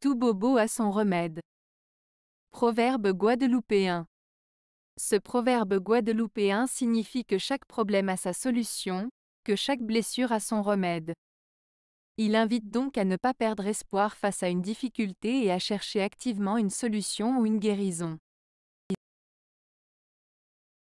Tout bobo a son remède. Proverbe guadeloupéen. Ce proverbe guadeloupéen signifie que chaque problème a sa solution, que chaque blessure a son remède. Il invite donc à ne pas perdre espoir face à une difficulté et à chercher activement une solution ou une guérison.